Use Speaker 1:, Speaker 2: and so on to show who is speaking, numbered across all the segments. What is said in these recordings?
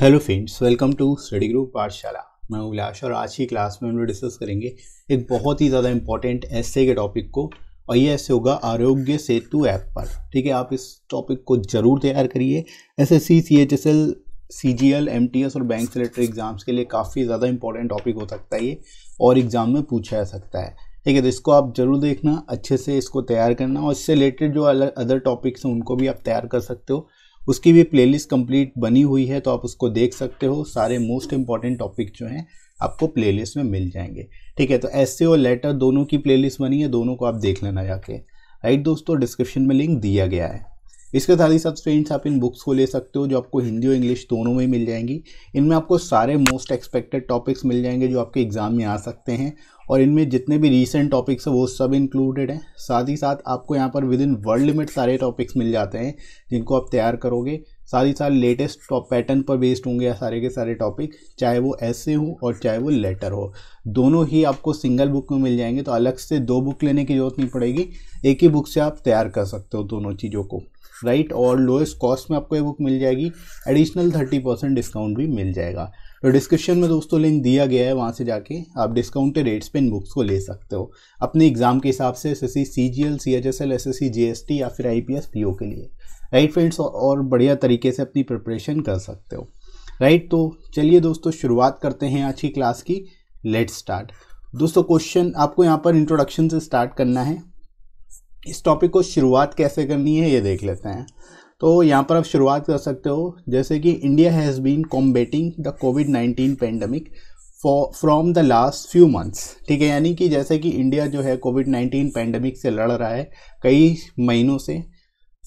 Speaker 1: Hello friends welcome to study group Pathshala मैं अभिलाष और आज की क्लास में हम लोग डिस्कस करेंगे एक बहुत ही ज़्यादा इंपॉर्टेंट ऐसे के टॉपिक को और ये ऐसे होगा आरोग्य सेतु ऐप पर ठीक है आप इस टॉपिक को ज़रूर तैयार करिए S S C C H S L C G L M T S और बैंक सेलेक्टर एग्जाम्स के लिए काफ़ी ज़्यादा इंपॉर्टेंट टॉपिक हो सकता है ये और एग्ज़ाम में पूछा जा सकता है ठीक है तो इसको आप ज़रूर देखना अच्छे से इसको तैयार करना और इससे रिलेटेड जो अलग अदर टॉपिक्स हैं उनको भी आप तैयार कर सकते हो उसकी भी प्लेलिस्ट कंप्लीट बनी हुई है तो आप उसको देख सकते हो सारे मोस्ट इंपॉर्टेंट टॉपिक जो हैं आपको प्लेलिस्ट में मिल जाएंगे ठीक है तो ऐसे और लेटर दोनों की प्लेलिस्ट बनी है दोनों को आप देख लेना जाके राइट दोस्तों डिस्क्रिप्शन में लिंक दिया गया है इसके साथ ही साथ फ्रेंड्स आप इन बुक्स को ले सकते हो जो आपको हिंदी और इंग्लिश दोनों में मिल जाएंगी इनमें आपको सारे मोस्ट एक्सपेक्टेड टॉपिक्स मिल जाएंगे जो आपके एग्ज़ाम में आ सकते हैं और इनमें जितने भी रीसेंट टॉपिक्स हैं वो सब इंक्लूडेड हैं साथ ही साथ आपको यहाँ पर विद इन वर्ल्ड लिमिट सारे टॉपिक्स मिल जाते हैं जिनको आप तैयार करोगे साथ ही साथ लेटेस्ट टॉप पैटर्न पर बेस्ड होंगे सारे के सारे टॉपिक चाहे वो ऐसे हो और चाहे वो लेटर हो दोनों ही आपको सिंगल बुक में मिल जाएंगे तो अलग से दो बुक लेने की जरूरत नहीं पड़ेगी एक ही बुक से आप तैयार कर सकते हो दोनों चीज़ों को राइट और लोएस्ट कॉस्ट में आपको ये बुक मिल जाएगी एडिशनल थर्टी परसेंट डिस्काउंट भी मिल जाएगा तो डिस्क्रिप्शन में दोस्तों लिंक दिया गया है वहाँ से जाके आप डिस्काउंटेड रेट्स पे इन बुक्स को ले सकते हो अपने एग्जाम के हिसाब से S S C C G L C H S L S S C G S T या फिर I P S P O के लिए राइट फ्रेंड्स और बढ़िया तरीके से अपनी प्रिपरेशन कर सकते हो राइट तो चलिए दोस्तों शुरुआत करते हैं आज की क्लास की लेट स्टार्ट दोस्तों क्वेश्चन आपको यहाँ पर इंट्रोडक्शन से स्टार्ट करना है इस टॉपिक को शुरुआत कैसे करनी है ये देख लेते हैं तो यहाँ पर आप शुरुआत कर सकते हो जैसे कि India has been combating the COVID nineteen pandemic from the last few months ठीक है यानी कि जैसे कि इंडिया जो है कोविड नाइन्टीन पेंडेमिक से लड़ रहा है कई महीनों से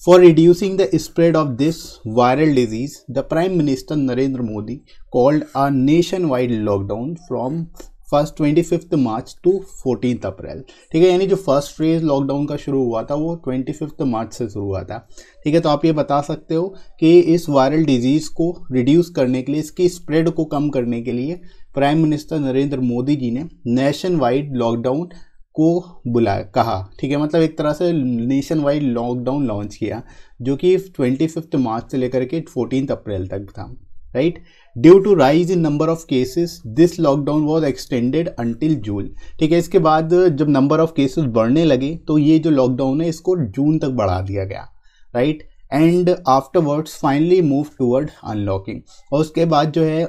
Speaker 1: for reducing the spread of this viral disease the prime minister Narendra Modi called a nation wide lockdown from first twenty fifth March to fourteen April ठीक है यानी जो फर्स्ट फेज लॉकडाउन का शुरू हुआ था वो ट्वेंटी फिफ्थ मार्च से शुरू हुआ था ठीक है तो आप ये बता सकते हो कि इस वायरल डिजीज़ को रिड्यूस करने के लिए इसकी स्प्रेड को कम करने के लिए प्राइम मिनिस्टर नरेंद्र मोदी जी ने नेशन वाइड लॉकडाउन को बुलाया कहा ठीक है मतलब एक तरह से नेशन वाइड लॉकडाउन लॉन्च किया जो कि ट्वेंटी फिफ्थ मार्च से लेकर के फोर्टीन अप्रैल तक था right due to rise in number of cases this lockdown was extended until June ठीक है इसके बाद जब नंबर ऑफ केसेस बढ़ने लगे तो ये जो लॉकडाउन है इसको जून तक बढ़ा दिया गया right and afterwards finally move toward unlocking और उसके बाद जो है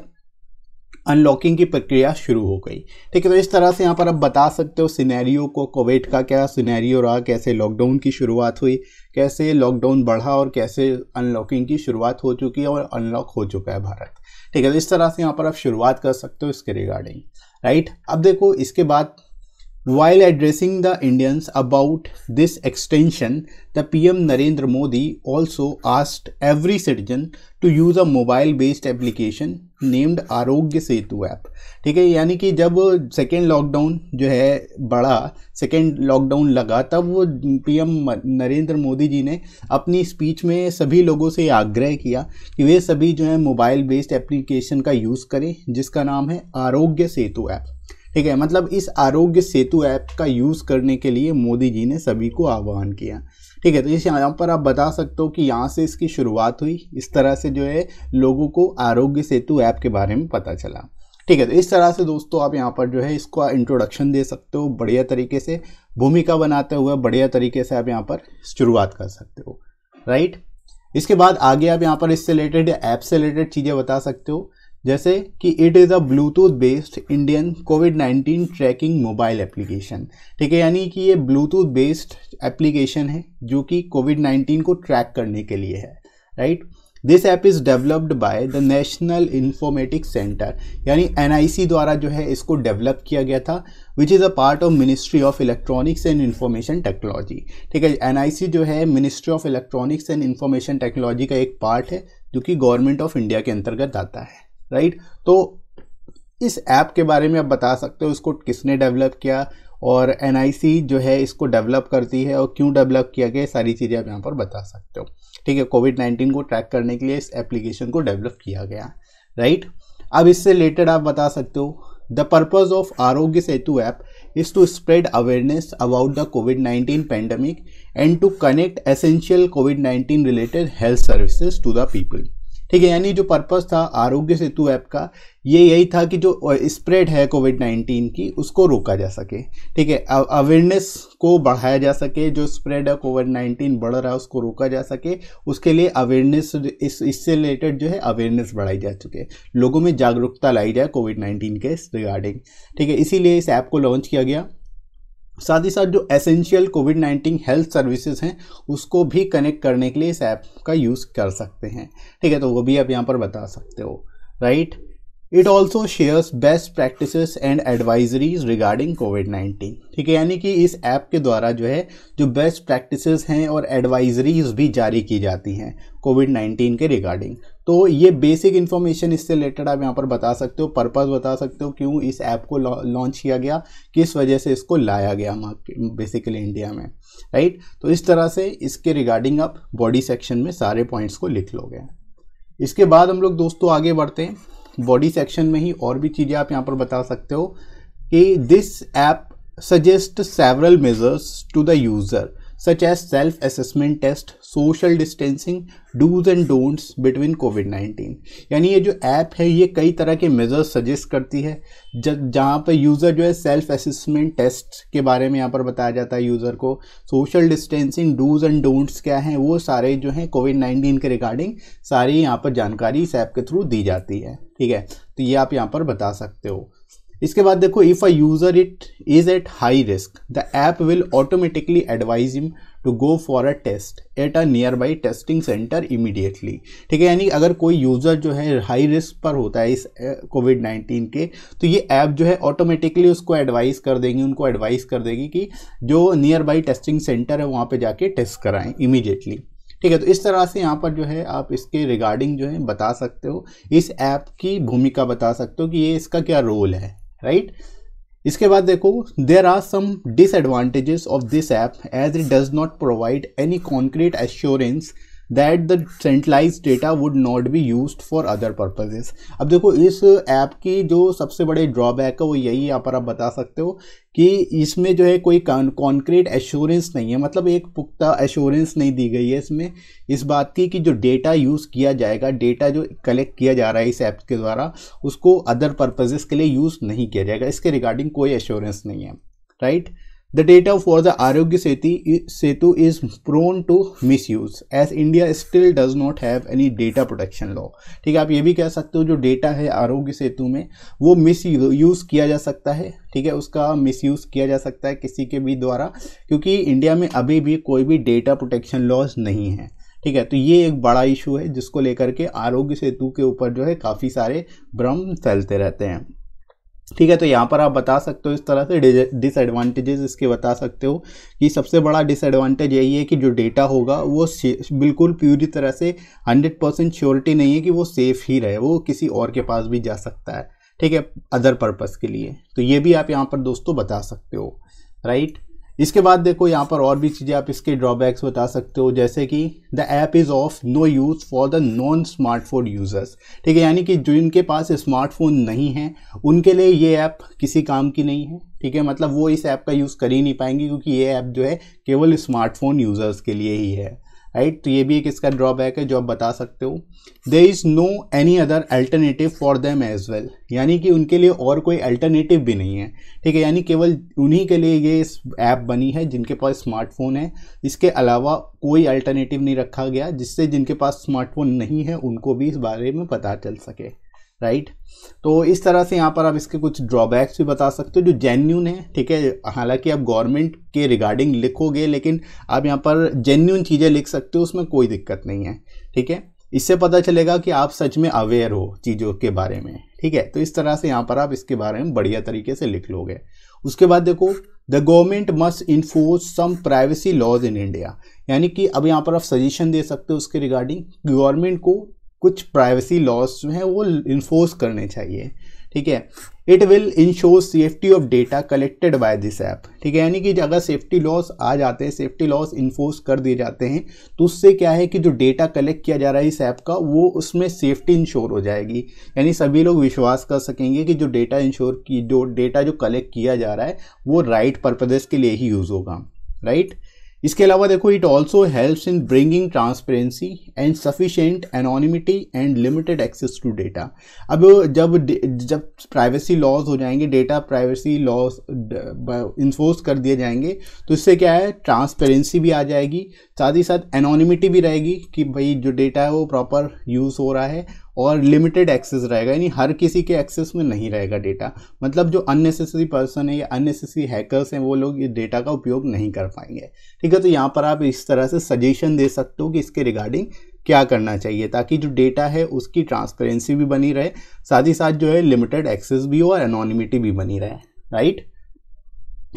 Speaker 1: अनलॉकिंग की प्रक्रिया शुरू हो गई ठीक है तो इस तरह से यहाँ पर आप बता सकते हो सिनेरियो को कोविड का क्या सिनेरियो रहा कैसे लॉकडाउन की शुरुआत हुई कैसे लॉकडाउन बढ़ा और कैसे अनलॉकिंग की शुरुआत हो चुकी है और अनलॉक हो चुका है भारत ठीक है तो इस तरह से यहाँ पर आप शुरुआत कर सकते हो इसके रिगार्डिंग राइट अब देखो इसके बाद While addressing the Indians about this extension, the PM Narendra Modi also asked every citizen to use a mobile based application named आरोग्य सेतु ऐप ठीक है यानी कि जब सेकेंड लॉकडाउन जो है बड़ा सेकेंड लॉकडाउन लगा तब वो पीएम नरेंद्र मोदी जी ने अपनी स्पीच में सभी लोगों से आग्रह किया कि वे सभी जो है मोबाइल बेस्ड एप्लीकेशन का यूज़ करें जिसका नाम है आरोग्य सेतु ऐप ठीक है मतलब इस आरोग्य सेतु ऐप का यूज़ करने के लिए मोदी जी ने सभी को आह्वान किया ठीक है तो इस यहाँ पर आप बता सकते हो कि यहाँ से इसकी शुरुआत हुई इस तरह से जो है लोगों को आरोग्य सेतु ऐप के बारे में पता चला ठीक है तो इस तरह से दोस्तों आप यहाँ पर जो है इसको इंट्रोडक्शन दे सकते हो बढ़िया तरीके से भूमिका बनाते हुए बढ़िया तरीके से आप यहाँ पर शुरुआत कर सकते हो राइट इसके बाद आगे आप यहाँ पर इससे रिलेटेड ऐप से रिलेटेड चीज़ें बता सकते हो जैसे कि it is a Bluetooth based Indian COVID 19 tracking mobile application ठीक है यानी कि ये ब्लूटूथ बेस्ड एप्लीकेशन है जो कि कोविड 19 को ट्रैक करने के लिए है right this app is developed by the National Informatics Centre यानी एन द्वारा जो है इसको डेवलप किया गया था which is a part of ministry of electronics and information technology ठीक है एन जो है ministry of electronics and information technology का एक पार्ट है जो कि गवर्नमेंट ऑफ इंडिया के अंतर्गत आता है राइट तो इस ऐप के बारे में आप बता सकते हो इसको किसने डेवलप किया और एन जो है इसको डेवलप करती है और क्यों डेवलप किया गया सारी चीज़ें आप यहाँ पर बता सकते हो ठीक है कोविड नाइन्टीन को ट्रैक करने के लिए इस एप्लीकेशन को डेवलप किया गया राइट अब इससे रिलेटेड आप बता सकते हो the purpose of Aarogya Setu app is to spread awareness about the COVID nineteen pandemic and to connect essential COVID nineteen related health services to the people ठीक है यानी जो पर्पज़ था आरोग्य सेतु ऐप का ये यही था कि जो स्प्रेड है कोविड नाइन्टीन की उसको रोका जा सके ठीक है अवेयरनेस को बढ़ाया जा सके जो स्प्रेड है कोविड नाइन्टीन बढ़ रहा है उसको रोका जा सके उसके लिए अवेयरनेस इस इससे रिलेटेड जो है अवेयरनेस बढ़ाई जा चुकी है लोगों में जागरूकता लाई जाए कोविड नाइन्टीन के रिगार्डिंग ठीक है इसीलिए इस ऐप को लॉन्च किया गया साथ ही साथ जो essential COVID nineteen health services हैं उसको भी कनेक्ट करने के लिए इस ऐप का यूज़ कर सकते हैं ठीक है तो वो भी आप यहाँ पर बता सकते हो right it also shares best practice and advisories regarding COVID nineteen ठीक है यानी कि इस ऐप के द्वारा जो है जो बेस्ट प्रैक्टिस हैं और एडवाइजरीज भी जारी की जाती हैं कोविड नाइन्टीन के रिगार्डिंग तो ये बेसिक इन्फॉर्मेशन इससे रिलेटेड आप यहाँ पर बता सकते हो पर्पज़ बता सकते हो क्यों इस ऐप को लॉन्च किया गया किस वजह से इसको लाया गया बेसिकली इंडिया में राइट तो इस तरह से इसके रिगार्डिंग आप बॉडी सेक्शन में सारे पॉइंट्स को लिख लोगे इसके बाद हम लोग दोस्तों आगे बढ़ते हैं बॉडी सेक्शन में ही और भी चीज़ें आप यहाँ पर बता सकते हो कि this app suggest several measures to the user such as self assessment test social distancing dos and don'ts between COVID nineteen यानी ये जो ऐप है ये कई तरह के मेजर्स सजेस्ट करती है जहाँ पर यूज़र जो है सेल्फ असेसमेंट टेस्ट के बारे में यहाँ पर बताया जाता है यूज़र को social distancing dos and don'ts क्या हैं वो सारे जो हैं कोविड नाइन्टीन के रिगार्डिंग सारी यहाँ पर जानकारी इस ऐप के थ्रू दी जाती है ठीक है तो ये आप यहाँ पर बता सकते हो इसके बाद देखो if a user it is at high risk the app will automatically advise him to go for a test at a nearby testing centre immediately ठीक है यानी अगर कोई यूज़र जो है हाई रिस्क पर होता है इस कोविड नाइन्टीन के तो ये ऐप जो है ऑटोमेटिकली उसको एडवाइस कर देंगी उनको एडवाइस कर देगी कि जो नियर बाई टेस्टिंग सेंटर है वहाँ पर जाके टेस्ट कराएं इमीडिएटली ठीक है तो इस तरह से यहाँ पर जो है आप इसके रिगार्डिंग जो है बता सकते हो इस ऐप की भूमिका बता सकते हो कि ये इसका क्या रोल है right इसके बाद देखो there are some disadvantages of this app as it does not provide any concrete assurance that the centralise data would not be use for other purposes अब देखो इस ऐप की जो सबसे बड़े ड्रॉबैक है वो यही यहाँ पर आप बता सकते हो कि इसमें जो है कोई कॉन्क्रीट एश्योरेंस नहीं है मतलब एक पुख्ता एश्योरेंस नहीं दी गई है इसमें इस बात की कि जो डेटा यूज़ किया जाएगा डेटा जो कलेक्ट किया जा रहा है इस ऐप के द्वारा उसको अदर पर्पजेज़ के लिए यूज़ नहीं किया जाएगा इसके रिगार्डिंग कोई एश्योरेंस नहीं है right right? The data for the Arogya Setu is prone to misuse as India still does not have any data protection law. ठीक है आप ये भी कह सकते हो जो डेटा है आरोग्य सेतु में वो मिस यूज़ किया जा सकता है ठीक है उसका यूज़ किया जा सकता है किसी के भी द्वारा क्योंकि इंडिया में अभी भी कोई भी डेटा प्रोटेक्शन लॉज नहीं है ठीक है तो ये एक बड़ा इशू है जिसको लेकर के आरोग्य सेतु के ऊपर जो है काफ़ी सारे भ्रम फैलते रहते हैं ठीक है तो यहाँ पर आप बता सकते हो इस तरह से डिसएडवांटेजेस इसके बता सकते हो कि सबसे बड़ा डिसएडवांटेज यही है कि जो डेटा होगा वो बिल्कुल पूरी तरह से 100 परसेंट श्योरिटी नहीं है कि वो सेफ़ ही रहे वो किसी और के पास भी जा सकता है ठीक है अदर पर्पज़ के लिए तो ये भी आप यहाँ पर दोस्तों बता सकते हो राइट इसके बाद देखो यहाँ पर और भी चीज़ें आप इसके ड्रॉबैक्स बता सकते हो जैसे कि the app is of no use for the non smartphone users ठीक है यानी कि जिनके पास स्मार्टफोन नहीं है उनके लिए ये ऐप किसी काम की नहीं है ठीक है मतलब वो इस ऐप का यूज़ कर ही नहीं पाएंगे क्योंकि ये ऐप जो है केवल स्मार्टफोन यूज़र्स के लिए ही है राइट तो ये भी एक इसका ड्रॉबैक है जो आप बता सकते हो there is no any other alternative for them as well यानी कि उनके लिए और कोई अल्टरनेटिव भी नहीं है ठीक है यानी केवल उन्हीं के लिए ये ऐप बनी है जिनके पास स्मार्टफोन है इसके अलावा कोई अल्टरनेटिव नहीं रखा गया जिससे जिनके पास स्मार्टफोन नहीं है उनको भी इस बारे में पता चल सके राइट तो इस तरह से यहाँ पर आप इसके कुछ ड्रॉबैक्स भी बता सकते हो जो जेन्यून है ठीक है हालांकि आप गवर्नमेंट के रिगार्डिंग लिखोगे लेकिन आप यहाँ पर जेन्यून चीज़ें लिख सकते हो उसमें कोई दिक्कत नहीं है ठीक है इससे पता चलेगा कि आप सच में अवेयर हो चीज़ों के बारे में ठीक है तो इस तरह से यहाँ पर आप इसके बारे में बढ़िया तरीके से लिख लोगे उसके बाद देखो the government must enforce some privacy laws in India यानी कि अब यहाँ पर आप सजेशन दे सकते हो उसके रिगार्डिंग गवर्नमेंट को कुछ प्राइवेसी लॉस जो हैं वो इन्फोर्स करने चाहिए ठीक है it will ensure safety of data collected by this app ठीक है यानी कि अगर सेफ्टी लॉस आ जाते हैं सेफ्टी लॉस इन्फोर्स कर दिए जाते हैं तो उससे क्या है कि जो डेटा कलेक्ट किया जा रहा है इस ऐप का वो उसमें सेफ्टी इंश्योर हो जाएगी यानी सभी लोग विश्वास कर सकेंगे कि जो डेटा इंश्योर की जो डेटा जो कलेक्ट किया जा रहा है वो राइट right पर्पजेस के लिए ही यूज़ होगा राइट इसके अलावा देखो it also helps in bringing transparency and sufficient anonymity and limited access to data अब जब जब प्राइवेसी लॉज हो जाएंगे डेटा प्राइवेसी लॉज इन्फोर्स कर दिए जाएंगे तो इससे क्या है ट्रांसपेरेंसी भी आ जाएगी साथ ही साथ एनोनिमिटी भी रहेगी कि भाई जो डेटा है वो प्रॉपर यूज़ हो रहा है और लिमिटेड एक्सेस रहेगा यानी हर किसी के एक्सेस में नहीं रहेगा डेटा मतलब जो अननेसेसरी पर्सन है या अननेसेसरी हैकर्स हैं वो लोग ये डेटा का उपयोग नहीं कर पाएंगे ठीक है तो यहाँ पर आप इस तरह से सजेशन दे सकते हो कि इसके रिगार्डिंग क्या करना चाहिए ताकि जो डेटा है उसकी ट्रांसपेरेंसी भी बनी रहे साथ ही साथ जो है लिमिटेड एक्सेस भी हो और अनोनिमिटी भी बनी रहे राइट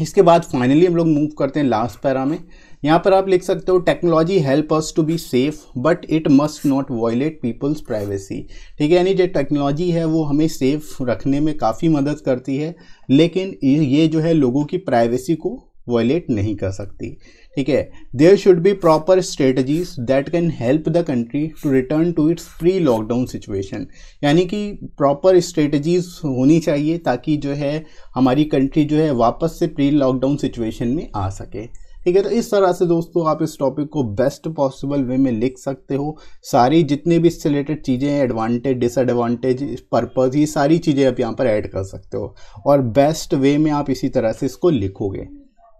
Speaker 1: इसके बाद फाइनली हम लोग मूव करते हैं लास्ट पैरा में यहाँ पर आप लिख सकते हो technology help us to be safe but it must not violate people's privacy ठीक है यानी जो टेक्नोलॉजी है वो हमें सेफ रखने में काफ़ी मदद करती है लेकिन ये जो है लोगों की प्राइवेसी को वॉयलेट नहीं कर सकती ठीक है there should be proper strategies that can help the country to return to its pre lockdown situation यानी कि प्रॉपर स्ट्रेटजीज होनी चाहिए ताकि जो है हमारी कंट्री जो है वापस से प्री लॉकडाउन सिचुएशन में आ सके ठीक है तो इस तरह से दोस्तों आप इस टॉपिक को बेस्ट पॉसिबल वे में लिख सकते हो सारी जितने भी इससे रिलेटेड चीज़ें हैं एडवांटेज डिसएडवांटेज पर्पज़ ये सारी चीज़ें आप यहाँ पर ऐड कर सकते हो और बेस्ट वे में आप इसी तरह से इसको लिखोगे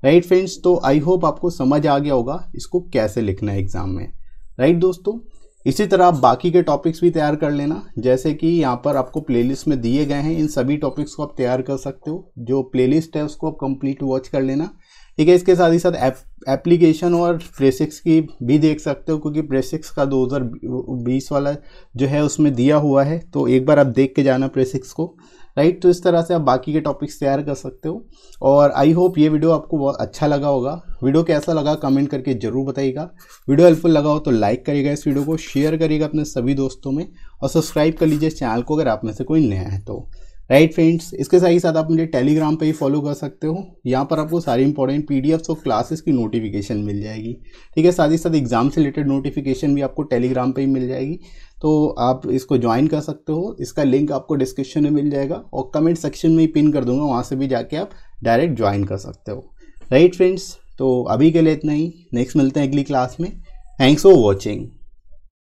Speaker 1: राइट right फ्रेंड्स तो आई होप आपको समझ आ गया होगा इसको कैसे लिखना है एग्ज़ाम में राइट right दोस्तों इसी तरह आप बाकी के टॉपिक्स भी तैयार कर लेना जैसे कि यहाँ पर आपको प्लेलिस्ट में दिए गए हैं इन सभी टॉपिक्स को आप तैयार कर सकते हो जो प्लेलिस्ट है उसको आप कंप्लीट वॉच कर लेना ठीक है इसके साथ ही साथ एप्लीकेशन और प्रेसिक्स की भी देख सकते हो क्योंकि प्रेसिक्स का 2020 वाला जो है उसमें दिया हुआ है तो एक बार आप देख के जाना प्रेसिक्स को राइट तो इस तरह से आप बाकी के टॉपिक्स तैयार कर सकते हो और आई होप ये वीडियो आपको बहुत अच्छा लगा होगा वीडियो कैसा लगा कमेंट करके ज़रूर बताइएगा वीडियो हेल्पफुल लगा हो तो लाइक करिएगा इस वीडियो को शेयर करिएगा अपने सभी दोस्तों में और सब्सक्राइब कर लीजिए चैनल को अगर आप में से कोई नया है तो राइट फ्रेंड्स इसके साथ ही साथ आप मुझे टेलीग्राम पे ही फॉलो कर सकते हो यहाँ पर आपको सारी इंपॉर्टेंट पी और क्लासेस की नोटिफिकेशन मिल जाएगी ठीक है साथ ही साथ एग्जाम से रिलेटेड नोटिफिकेशन भी आपको टेलीग्राम पे ही मिल जाएगी तो आप इसको ज्वाइन कर सकते हो इसका लिंक आपको डिस्क्रिप्शन में मिल जाएगा और कमेंट सेक्शन में ही पिन कर दूंगा वहाँ से भी जाके आप डायरेक्ट ज्वाइन कर सकते हो राइट फ्रेंड्स तो अभी के लिए इतना ही नेक्स्ट मिलते हैं अगली क्लास में थैंक्स फॉर वॉचिंग